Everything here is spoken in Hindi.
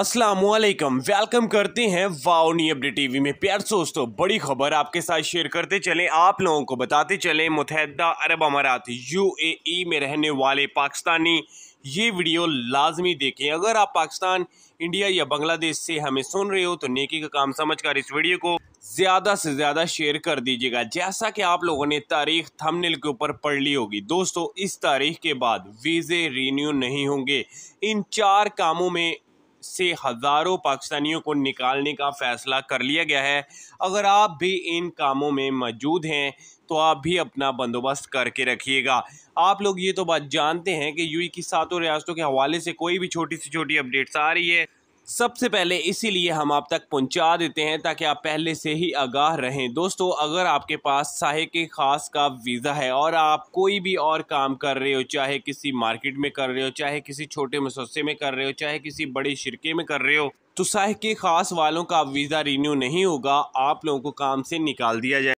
असलकम वेलकम करते हैं वाओनी अपडेट टीवी में प्यार दोस्तों बड़ी खबर आपके साथ शेयर करते चलें आप लोगों को बताते चलें मुतहदा अरब अमारात यूएई में रहने वाले पाकिस्तानी ये वीडियो लाजमी देखें अगर आप पाकिस्तान इंडिया या बांग्लादेश से हमें सुन रहे हो तो नेकी का काम समझकर इस वीडियो को ज़्यादा से ज़्यादा शेयर कर दीजिएगा जैसा कि आप लोगों ने तारीख थंबनेल के ऊपर पढ़ ली होगी दोस्तों इस तारीख के बाद वीज़े रीन्यू नहीं होंगे इन चार कामों में से हज़ारों पाकिस्तानियों को निकालने का फ़ैसला कर लिया गया है अगर आप भी इन कामों में मौजूद हैं तो आप भी अपना बंदोबस्त करके रखिएगा आप लोग ये तो बात जानते हैं कि यू की सातों रियासतों के हवाले से कोई भी छोटी से छोटी अपडेट्स आ रही है सबसे पहले इसीलिए हम आप तक पहुंचा देते हैं ताकि आप पहले से ही आगाह रहें दोस्तों अगर आपके पास साहे के ख़ास का वीज़ा है और आप कोई भी और काम कर रहे हो चाहे किसी मार्केट में कर रहे हो चाहे किसी छोटे मुसस्से में कर रहे हो चाहे किसी बड़े शिरके में कर रहे हो तो साहे के ख़ास वालों का वीज़ा रिन्यू नहीं होगा आप लोगों को काम से निकाल दिया जाए